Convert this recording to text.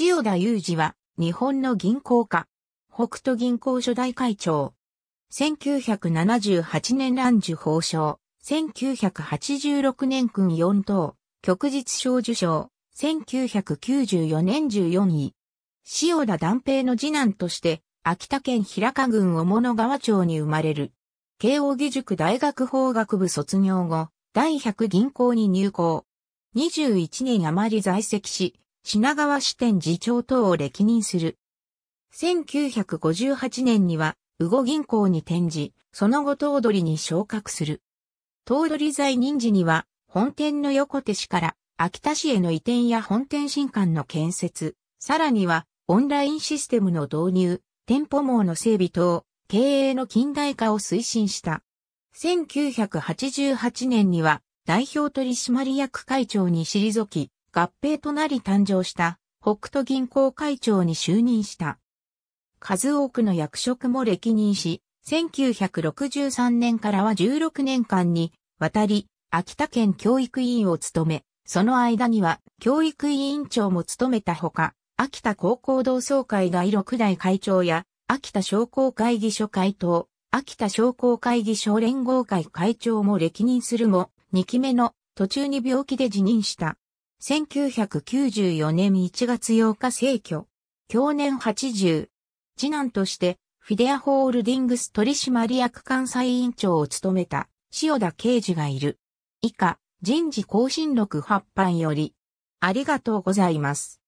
塩田裕二は、日本の銀行家、北斗銀行初代会長。1978年乱受法賞、1986年君4等、旭日賞受賞、1994年14位。塩田断平の次男として、秋田県平賀郡小物川町に生まれる。慶応義塾大学法学部卒業後、第100銀行に入行。21年余り在籍し、品川支店次長等を歴任する。1958年には、う後銀行に転じ、その後頭取に昇格する。頭取在任時には、本店の横手市から秋田市への移転や本店新館の建設、さらにはオンラインシステムの導入、店舗網の整備等、経営の近代化を推進した。1988年には代表取締役会長に退き、合併となり誕生した北斗銀行会長に就任した。数多くの役職も歴任し、1963年からは16年間にわたり秋田県教育委員を務め、その間には教育委員長も務めたほか、秋田高校同窓会第6代会長や、秋田商工会議所会頭、秋田商工会議所連合会会長も歴任するも、2期目の途中に病気で辞任した。1994年1月8日逝去。年80。次男として、フィデアホールディングス取締役監査委員長を務めた、塩田刑事がいる。以下、人事更新録発版より。ありがとうございます。